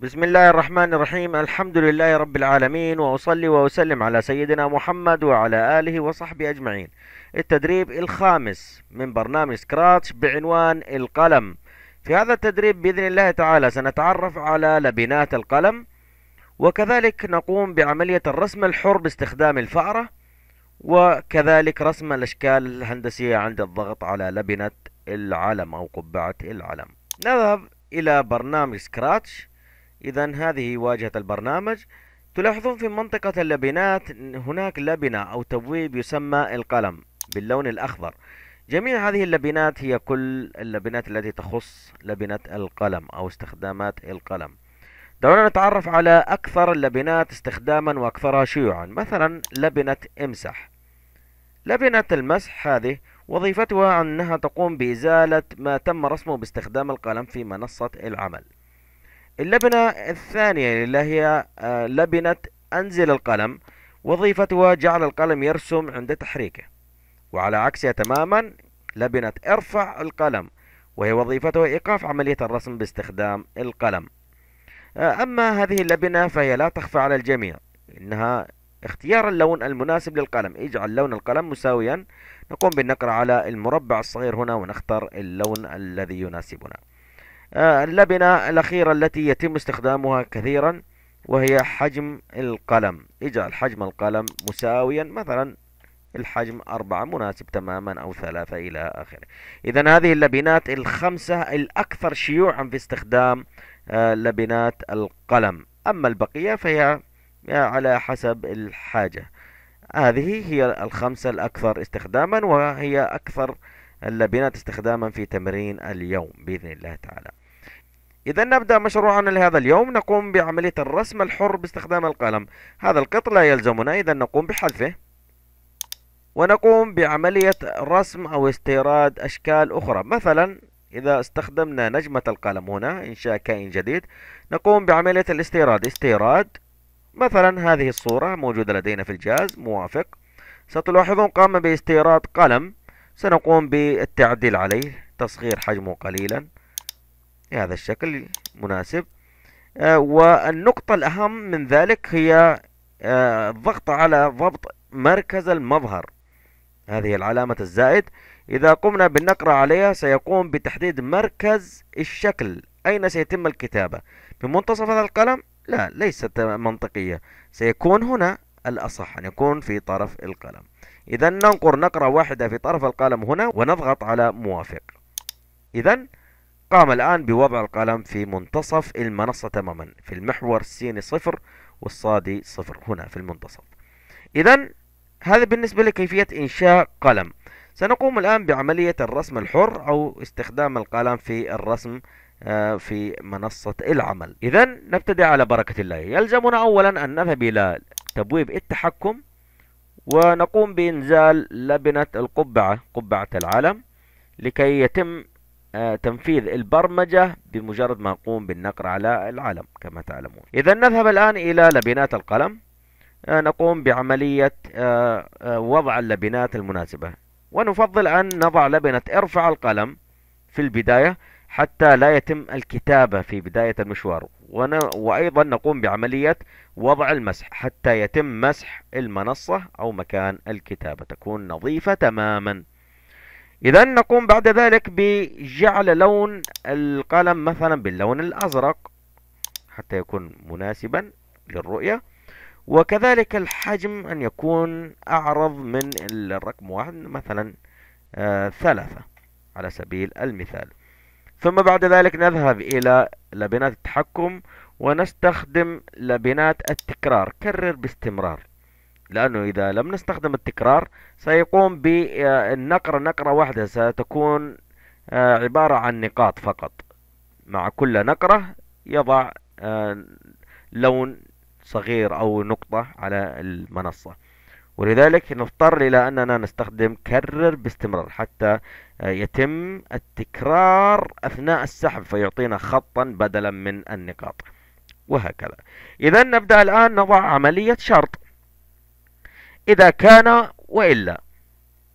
بسم الله الرحمن الرحيم الحمد لله رب العالمين وأصلي وأسلم على سيدنا محمد وعلى آله وصحبه أجمعين التدريب الخامس من برنامج سكراتش بعنوان القلم في هذا التدريب بإذن الله تعالى سنتعرف على لبنات القلم وكذلك نقوم بعملية الرسم الحر باستخدام الفأرة وكذلك رسم الأشكال الهندسية عند الضغط على لبنة العلم أو قبعة العلم نذهب إلى برنامج سكراتش إذا هذه واجهة البرنامج تلاحظون في منطقة اللبنات هناك لبنة أو تبويب يسمى القلم باللون الأخضر جميع هذه اللبنات هي كل اللبنات التي تخص لبنة القلم أو استخدامات القلم دعونا نتعرف على أكثر اللبنات استخداما وأكثرها شيوعا مثلا لبنة امسح لبنة المسح هذه وظيفتها أنها تقوم بإزالة ما تم رسمه باستخدام القلم في منصة العمل اللبنة الثانية اللي هي آه، لبنة أنزل القلم وظيفتها جعل القلم يرسم عند تحريكه وعلى عكسها تماما لبنة ارفع القلم وهي وظيفتها إيقاف عملية الرسم باستخدام القلم آه، أما هذه اللبنة فهي لا تخفى على الجميع إنها اختيار اللون المناسب للقلم اجعل لون القلم مساويا نقوم بالنقر على المربع الصغير هنا ونختار اللون الذي يناسبنا آه، اللبنة الأخيرة التي يتم استخدامها كثيرا وهي حجم القلم اجعل حجم القلم مساويا مثلا الحجم أربعة مناسب تماما أو ثلاثة إلى آخره إذا هذه اللبنات الخمسة الأكثر شيوعا في استخدام آه، لبنات القلم أما البقية فهي آه، على حسب الحاجة هذه هي الخمسة الأكثر استخداما وهي أكثر اللبنات استخداما في تمرين اليوم بإذن الله تعالى إذا نبدأ مشروعنا لهذا اليوم نقوم بعملية الرسم الحر باستخدام القلم هذا القط لا يلزمنا إذا نقوم بحذفه ونقوم بعملية رسم أو استيراد أشكال أخرى مثلا إذا استخدمنا نجمة القلم هنا إنشاء كائن جديد نقوم بعملية الاستيراد استيراد مثلا هذه الصورة موجودة لدينا في الجهاز موافق ستلاحظون قام باستيراد قلم سنقوم بالتعديل عليه تصغير حجمه قليلا بهذا الشكل مناسب آه، والنقطة الأهم من ذلك هي آه، الضغط على ضبط مركز المظهر هذه العلامة الزائد إذا قمنا بالنقر عليها سيقوم بتحديد مركز الشكل أين سيتم الكتابة بمنتصف هذا القلم؟ لا ليست منطقية سيكون هنا الأصح أن يكون في طرف القلم إذا ننقر نقرة واحدة في طرف القلم هنا ونضغط على موافق إذا قام الآن بوضع القلم في منتصف المنصة تماما في المحور السيني صفر والصادي صفر هنا في المنتصف إذا هذا بالنسبة لكيفية إنشاء قلم سنقوم الآن بعملية الرسم الحر أو استخدام القلم في الرسم آه، في منصة العمل إذا نبتدئ على بركة الله يلزمنا أولا أن نذهب إلى تبويب التحكم ونقوم بإنزال لبنة القبعة قبعة العلم لكي يتم آه، تنفيذ البرمجة بمجرد ما نقوم بالنقر على العلم كما تعلمون إذا نذهب الآن إلى لبنات القلم آه، نقوم بعملية آه، وضع اللبنات المناسبة ونفضل أن نضع لبنة ارفع القلم في البداية حتى لا يتم الكتابة في بداية المشوار ون... وأيضا نقوم بعملية وضع المسح حتى يتم مسح المنصة أو مكان الكتابة تكون نظيفة تماما إذا نقوم بعد ذلك بجعل لون القلم مثلا باللون الأزرق حتى يكون مناسبا للرؤية وكذلك الحجم أن يكون أعرض من الرقم واحد مثلا آه ثلاثة على سبيل المثال ثم بعد ذلك نذهب إلى لبنات التحكم ونستخدم لبنات التكرار كرر باستمرار لأنه إذا لم نستخدم التكرار سيقوم بالنقرة نقرة واحدة ستكون آه، عبارة عن نقاط فقط مع كل نقرة يضع آه، لون صغير أو نقطة على المنصة ولذلك نضطر إلى أننا نستخدم كرر باستمرار حتى آه، يتم التكرار أثناء السحب فيعطينا خطا بدلا من النقاط وهكذا إذا نبدأ الآن نضع عملية شرط إذا كان وإلا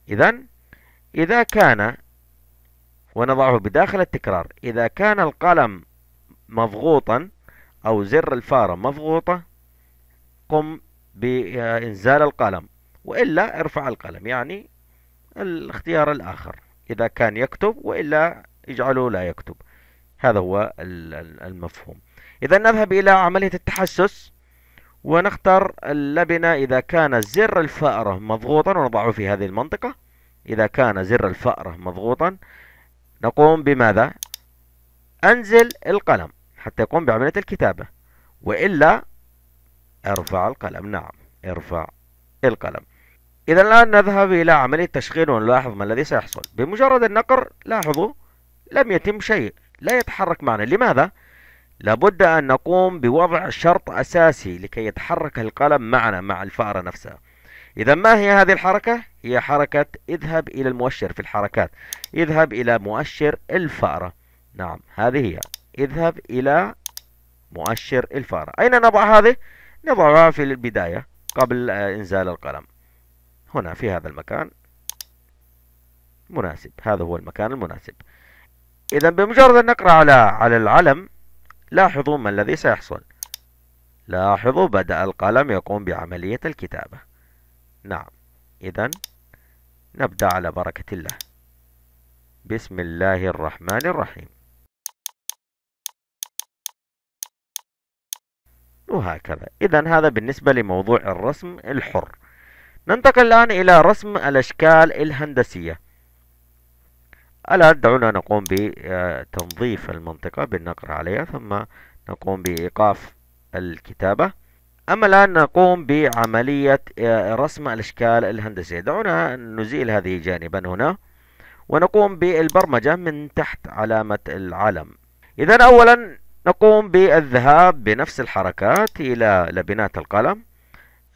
إذا إذا كان ونضعه بداخل التكرار إذا كان القلم مضغوطا أو زر الفارة مضغوطة قم بإنزال القلم وإلا ارفع القلم يعني الاختيار الآخر إذا كان يكتب وإلا اجعله لا يكتب هذا هو المفهوم إذا نذهب إلى عملية التحسس ونختار اللبنة إذا كان زر الفأرة مضغوطا ونضعه في هذه المنطقة إذا كان زر الفأرة مضغوطا نقوم بماذا؟ أنزل القلم حتى يقوم بعملية الكتابة وإلا ارفع القلم نعم ارفع القلم إذا الآن نذهب إلى عملية تشغيل ونلاحظ ما الذي سيحصل بمجرد النقر لاحظوا لم يتم شيء لا يتحرك معنا لماذا؟ لابد أن نقوم بوضع شرط أساسي لكي يتحرك القلم معنا مع الفأرة نفسها إذا ما هي هذه الحركة؟ هي حركة اذهب إلى المؤشر في الحركات اذهب إلى مؤشر الفأرة نعم هذه هي اذهب إلى مؤشر الفأرة أين نضع هذه؟ نضعها في البداية قبل آه، إنزال القلم هنا في هذا المكان مناسب هذا هو المكان المناسب إذا بمجرد أن نقرأ على على العلم لاحظوا ما الذي سيحصل لاحظوا بدأ القلم يقوم بعملية الكتابة نعم إذا نبدأ على بركة الله بسم الله الرحمن الرحيم وهكذا إذا هذا بالنسبة لموضوع الرسم الحر ننتقل الآن إلى رسم الأشكال الهندسية الآن دعونا نقوم بتنظيف المنطقة بالنقر عليها ثم نقوم بإيقاف الكتابة أما الآن نقوم بعملية آه، رسم الأشكال الهندسية دعونا نزيل هذه جانبا هنا ونقوم بالبرمجة من تحت علامة العلم إذا أولا نقوم بالذهاب بنفس الحركات إلى لبنات القلم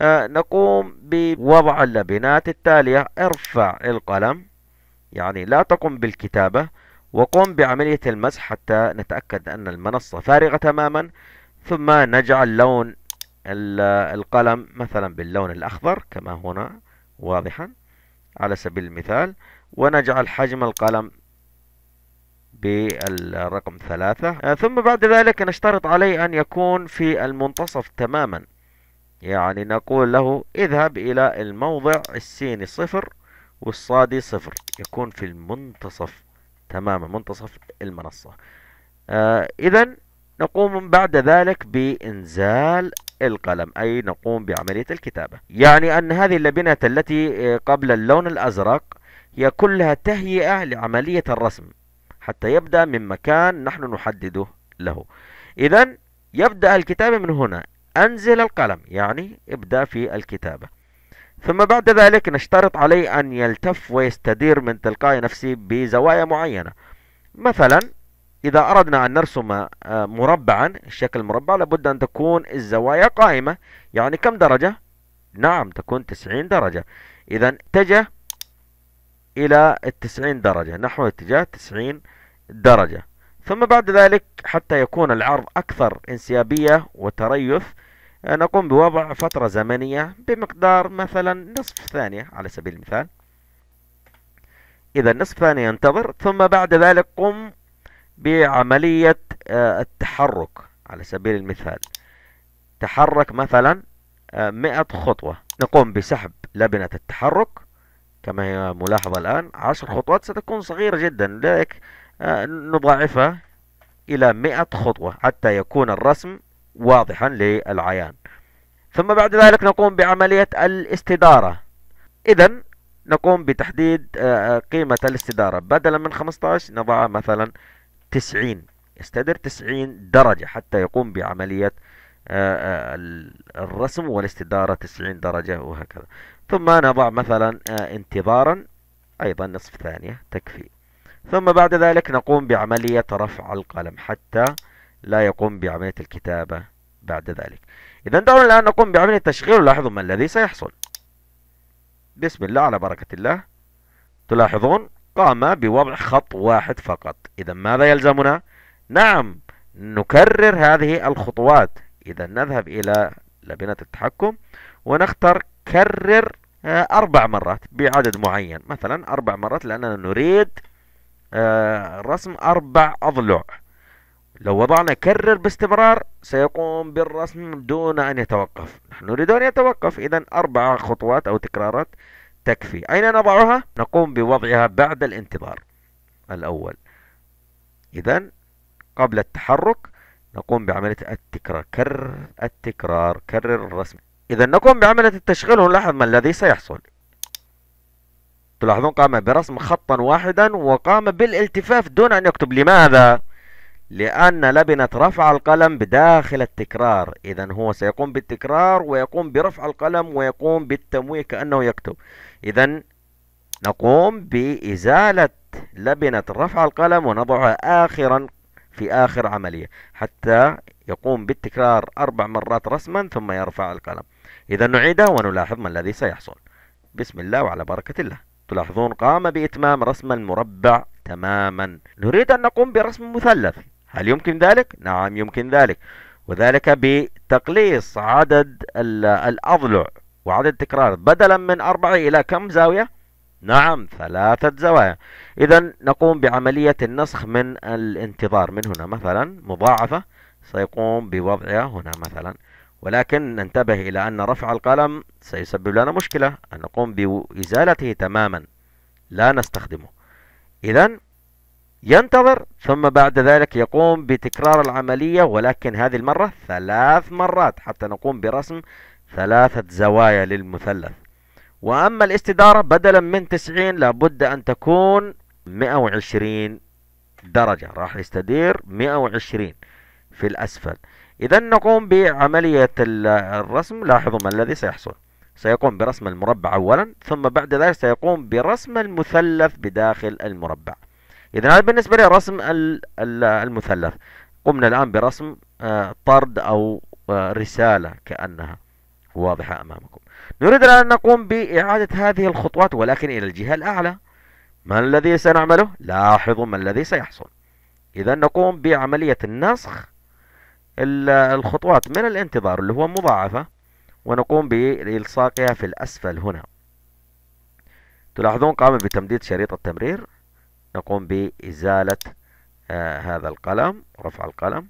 آه نقوم بوضع اللبنات التالية ارفع القلم يعني لا تقم بالكتابة وقم بعملية المسح حتى نتأكد أن المنصة فارغة تماما ثم نجعل لون القلم مثلا باللون الأخضر كما هنا واضحا على سبيل المثال ونجعل حجم القلم بالرقم ثلاثة آه، ثم بعد ذلك نشترط عليه أن يكون في المنتصف تماما يعني نقول له اذهب إلى الموضع السيني صفر والصادي صفر يكون في المنتصف تماما منتصف المنصة آه، إذا نقوم بعد ذلك بإنزال القلم أي نقوم بعملية الكتابة يعني أن هذه اللبنة التي آه، قبل اللون الأزرق هي كلها تهيئة لعملية الرسم حتى يبدأ من مكان نحن نحدده له إذا يبدأ الكتابة من هنا أنزل القلم يعني ابدأ في الكتابة ثم بعد ذلك نشترط عليه أن يلتف ويستدير من تلقاء نفسه بزوايا معينة مثلا إذا أردنا أن نرسم آه، مربعا الشكل المربع لابد أن تكون الزوايا قائمة يعني كم درجة؟ نعم تكون 90 درجة إذا اتجه إلى التسعين درجة نحو اتجاه تسعين درجة ثم بعد ذلك حتى يكون العرض أكثر انسيابية وتريث آه، نقوم بوضع فترة زمنية بمقدار مثلا نصف ثانية على سبيل المثال إذا نصف ثانية ينتظر ثم بعد ذلك قم بعملية آه، التحرك على سبيل المثال تحرك مثلا آه، مئة خطوة نقوم بسحب لبنة التحرك كما هي ملاحظة الآن عشر خطوات ستكون صغيرة جدا لذلك آه، نضاعفها إلى مئة خطوة حتى يكون الرسم واضحا للعيان ثم بعد ذلك نقوم بعملية الاستدارة إذا نقوم بتحديد آه، آه، قيمة الاستدارة بدلا من 15 نضع مثلا 90 استدر 90 درجة حتى يقوم بعملية الرسم والاستدارة 90 درجة وهكذا ثم نضع مثلا آه، انتظارا أيضا نصف ثانية تكفي ثم بعد ذلك نقوم بعملية رفع القلم حتى لا يقوم بعملية الكتابة بعد ذلك إذا دعونا الآن نقوم بعملية تشغيل ولاحظوا ما الذي سيحصل بسم الله على بركة الله تلاحظون قام بوضع خط واحد فقط إذا ماذا يلزمنا؟ نعم نكرر هذه الخطوات إذا نذهب إلى لبنة التحكم ونختار كرر آه، أربع مرات بعدد معين مثلا أربع مرات لأننا نريد آه، رسم أربع أضلع لو وضعنا كرر باستمرار سيقوم بالرسم دون أن يتوقف نحن نريد أن يتوقف إذا أربع خطوات أو تكرارات تكفي أين نضعها؟ نقوم بوضعها بعد الانتظار الأول إذا قبل التحرك نقوم بعملية التكرار كرر التكرار كرر الرسم إذا نقوم بعملية التشغيل ونلاحظ ما الذي سيحصل تلاحظون قام برسم خطا واحدا وقام بالالتفاف دون أن يكتب لماذا؟ لأن لبنة رفع القلم بداخل التكرار إذا هو سيقوم بالتكرار ويقوم برفع القلم ويقوم بالتمويه كأنه يكتب إذا نقوم بإزالة لبنة رفع القلم ونضعها آخرا في آخر عملية حتى يقوم بالتكرار أربع مرات رسما ثم يرفع القلم إذا نعيده ونلاحظ ما الذي سيحصل بسم الله وعلى بركة الله تلاحظون قام بإتمام رسم المربع تماما نريد أن نقوم برسم مثلث هل يمكن ذلك؟ نعم يمكن ذلك وذلك بتقليص عدد الأضلع وعدد التكرار بدلا من أربعة إلى كم زاوية؟ نعم ثلاثة زوايا إذا نقوم بعملية النسخ من الانتظار من هنا مثلا مضاعفة سيقوم بوضعها هنا مثلا ولكن ننتبه إلى أن رفع القلم سيسبب لنا مشكلة أن نقوم بإزالته تماما لا نستخدمه إذا ينتظر ثم بعد ذلك يقوم بتكرار العملية ولكن هذه المرة ثلاث مرات حتى نقوم برسم ثلاثة زوايا للمثلث وأما الاستدارة بدلا من 90 لابد أن تكون 120 درجة راح يستدير 120 في الأسفل إذا نقوم بعملية الرسم لاحظوا ما الذي سيحصل سيقوم برسم المربع أولا ثم بعد ذلك سيقوم برسم المثلث بداخل المربع إذا هذا بالنسبة لرسم المثلث قمنا الآن برسم آه، طرد أو آه، رسالة كأنها واضحة أمامكم نريد الآن أن نقوم بإعادة هذه الخطوات ولكن إلى الجهة الأعلى ما الذي سنعمله؟ لاحظوا ما الذي سيحصل إذا نقوم بعملية النسخ الخطوات من الانتظار اللي هو مضاعفة ونقوم بإلصاقها في الأسفل هنا تلاحظون قام بتمديد شريط التمرير نقوم بإزالة آه هذا القلم رفع القلم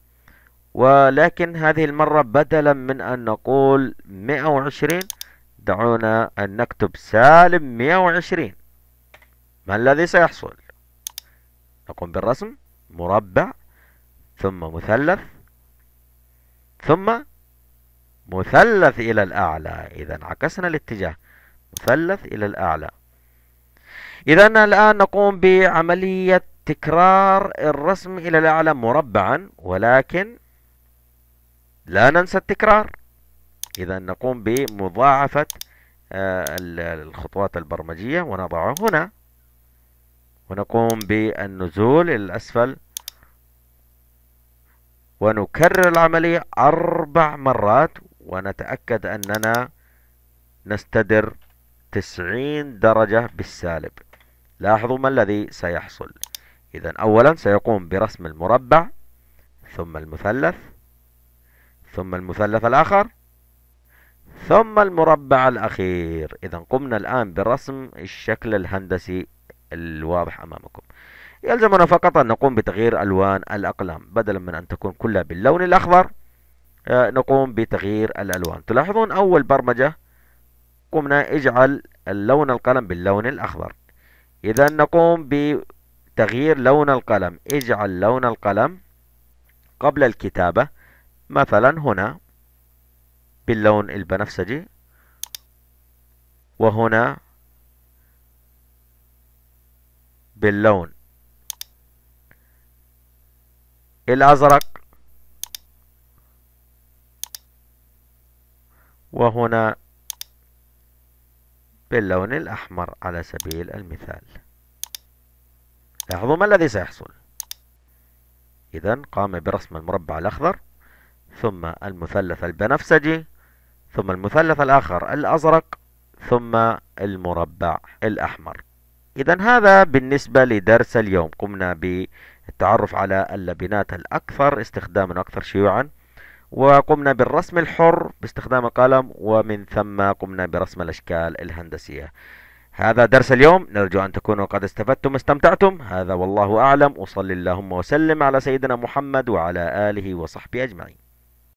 ولكن هذه المرة بدلا من أن نقول 120 دعونا أن نكتب سالب 120 ما الذي سيحصل؟ نقوم بالرسم مربع ثم مثلث ثم مثلث إلى الأعلى إذا عكسنا الاتجاه مثلث إلى الأعلى إذا الآن نقوم بعملية تكرار الرسم إلى الأعلى مربعا ولكن لا ننسى التكرار إذا نقوم بمضاعفة آه، الخطوات البرمجية ونضعه هنا ونقوم بالنزول إلى الأسفل ونكرر العملية أربع مرات ونتأكد أننا نستدر 90 درجة بالسالب لاحظوا ما الذي سيحصل إذا أولا سيقوم برسم المربع ثم المثلث ثم المثلث الآخر ثم المربع الأخير إذا قمنا الآن برسم الشكل الهندسي الواضح أمامكم يلزمنا فقط أن نقوم بتغيير ألوان الأقلام بدلا من أن تكون كلها باللون الأخضر آه، نقوم بتغيير الألوان تلاحظون أول برمجة قمنا اجعل اللون القلم باللون الأخضر إذا نقوم بتغيير لون القلم اجعل لون القلم قبل الكتابة مثلا هنا باللون البنفسجي وهنا باللون الأزرق وهنا باللون الأحمر على سبيل المثال لاحظوا ما الذي سيحصل إذا قام برسم المربع الأخضر ثم المثلث البنفسجي ثم المثلث الآخر الأزرق ثم المربع الأحمر إذا هذا بالنسبة لدرس اليوم قمنا ب التعرف على اللبنات الأكثر استخداما أكثر شيوعا وقمنا بالرسم الحر باستخدام القلم ومن ثم قمنا برسم الأشكال الهندسية هذا درس اليوم نرجو أن تكونوا قد استفدتم استمتعتم هذا والله أعلم وصل اللهم وسلم على سيدنا محمد وعلى آله وصحبه أجمعين